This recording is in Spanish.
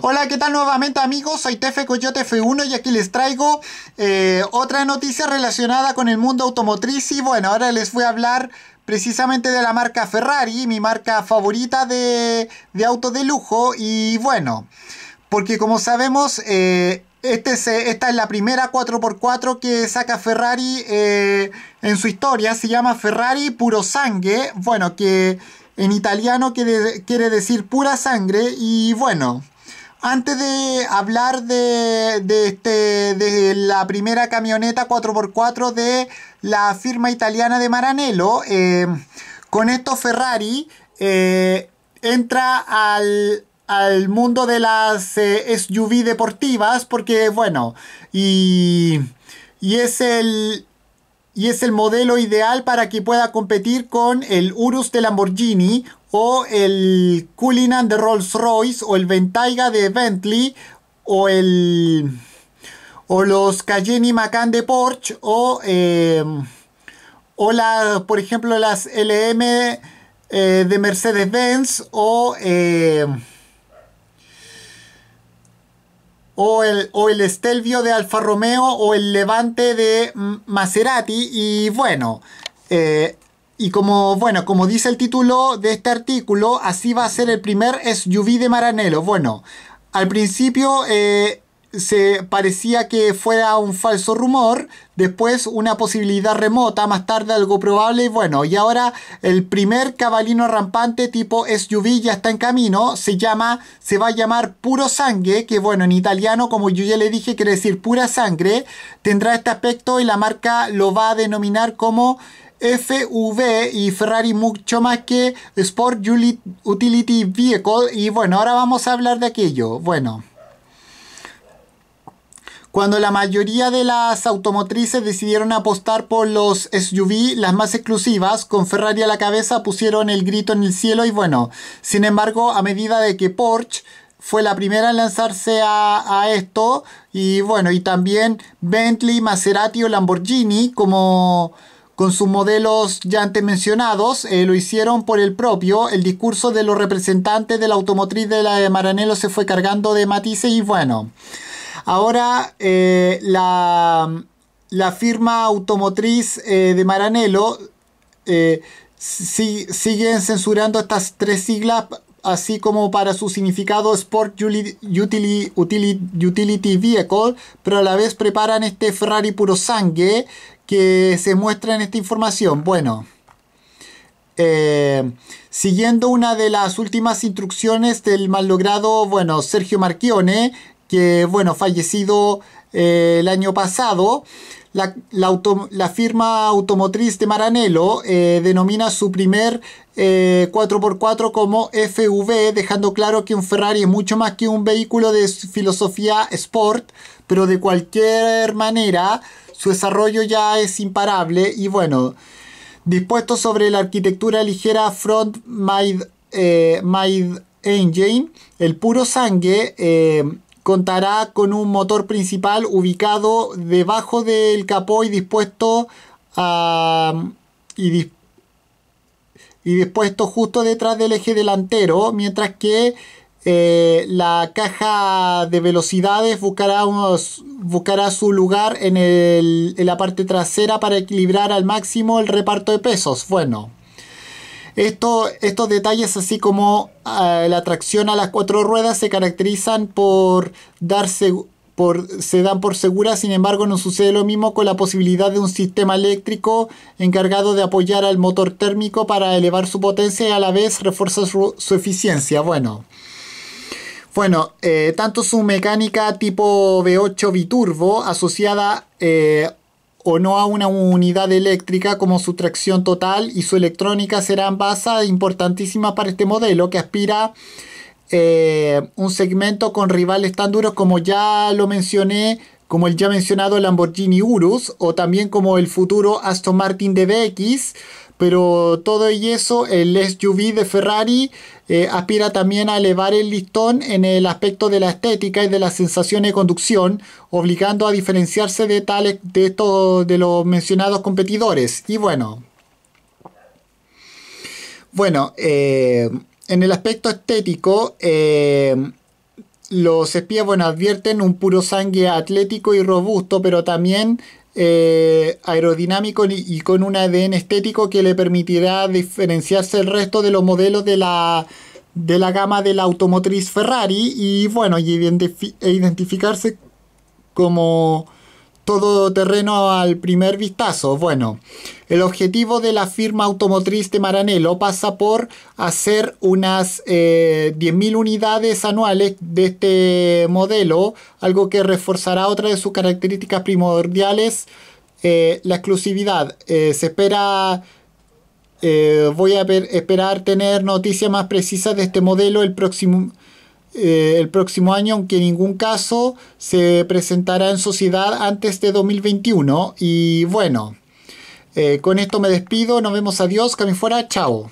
Hola, ¿qué tal nuevamente amigos? Soy Tefe Coyote F1 y aquí les traigo eh, otra noticia relacionada con el mundo automotriz y bueno, ahora les voy a hablar precisamente de la marca Ferrari, mi marca favorita de, de auto de lujo y bueno, porque como sabemos... Eh, es, este esta es la primera 4x4 que saca Ferrari eh, en su historia. Se llama Ferrari Puro Sangue. Bueno, que en italiano quiere decir pura sangre. Y bueno, antes de hablar de, este, de la primera camioneta 4x4 de la firma italiana de Maranello, eh, con esto Ferrari eh, entra al, mundo de las eh, SUV deportivas porque, bueno, y, es el y es el modelo ideal para que pueda competir con el Urus de Lamborghini o el Cullinan de Rolls Royce o el Ventaiga de Bentley o el o los Cayenne y Macan de Porsche o em, o por ejemplo las LM eh, de Mercedes Benz o em, o el, o Stelvio de Alfa Romeo o el Levante de Maserati y bueno eh, y como, bueno, como dice el título de este artículo, así va a ser el primer SUV de Maranello. Bueno, al principio eh, se parecía que fuera un falso rumor, después una posibilidad remota, más tarde algo probable y bueno, y ahora el primer cabalino rampante tipo SUV ya está en camino, se llama, se va a llamar Puro Sangue, que bueno, en italiano como yo ya le dije quiere decir pura sangre, tendrá este aspecto y la marca lo va a denominar como FV y Ferrari mucho más que Sport Utility Vehicle. Y bueno, ahora vamos a hablar de aquello. Bueno. Cuando la mayoría de las automotrices decidieron apostar por los SUV, las más exclusivas, con Ferrari a la cabeza pusieron el grito en el cielo y bueno, sin embargo, a medida de que Porsche fue la primera en lanzarse a, a esto y bueno, y también Bentley, Maserati o Lamborghini como con sus modelos ya antes mencionados, eh, lo hicieron por el propio. El discurso de los representantes de la automotriz de la Maranello se fue cargando de matices y bueno. Ahora eh, la, la, firma automotriz eh, de Maranello si, siguen censurando estas tres siglas así como para su significado Sport Utility, Utility, Vehicle, pero a la vez preparan este Ferrari puro sangue que se muestra en esta información. Bueno, eh, siguiendo una de las últimas instrucciones del malogrado, bueno, Sergio Marchione, que, bueno, fallecido eh, el año pasado, la, firma automotriz de Maranello eh, denomina su primer 4x4 como FV, dejando claro que un Ferrari es mucho más que un vehículo de filosofía sport, pero de cualquier manera su desarrollo ya es imparable y bueno, dispuesto sobre la arquitectura ligera Front My eh, Engine, el puro sangue eh, contará con un motor principal ubicado debajo del capó y dispuesto y dispuesto justo detrás del eje delantero, mientras que eh, la caja de velocidades buscará, buscará su lugar en, la parte trasera para equilibrar al máximo el reparto de pesos. Bueno, estos detalles, así como eh, la tracción a las cuatro ruedas, se caracterizan por darse por, se dan por seguras, sin embargo no sucede lo mismo con la posibilidad de un sistema eléctrico encargado de apoyar al motor térmico para elevar su potencia y a la vez refuerza su eficiencia. Bueno, bueno, eh, tanto su mecánica tipo V8 biturbo asociada eh, o no a una unidad eléctrica como su tracción total y su electrónica serán bases e importantísimas para este modelo que aspira eh, un segmento con rivales tan duros como ya lo mencioné, como el ya mencionado Lamborghini Urus o también como el futuro Aston Martin DBX pero todo y eso, el SUV de Ferrari eh, aspira también a elevar el listón en el aspecto de la estética y de la sensación de conducción, obligando a diferenciarse de tales de estos de los mencionados competidores. Y bueno, bueno, eh, en el aspecto estético, eh, los espías bueno, advierten un puro sangre atlético y robusto, pero también eh, aerodinámico y con un ADN estético que le permitirá diferenciarse el resto de los modelos de la, de la gama de la automotriz Ferrari y bueno, e identificarse como todo terreno al primer vistazo. Bueno, el objetivo de la firma automotriz de Maranello pasa por hacer unas 10.000 eh, unidades anuales de este modelo, algo que reforzará otra de sus características primordiales, eh, la exclusividad. Eh, se espera... voy a ver, esperar tener noticias más precisas de este modelo el próximo, eh, el próximo año, aunque en ningún caso se presentará en sociedad antes de 2021. Y bueno, eh, con esto me despido, nos vemos, adiós, que fuera, chao.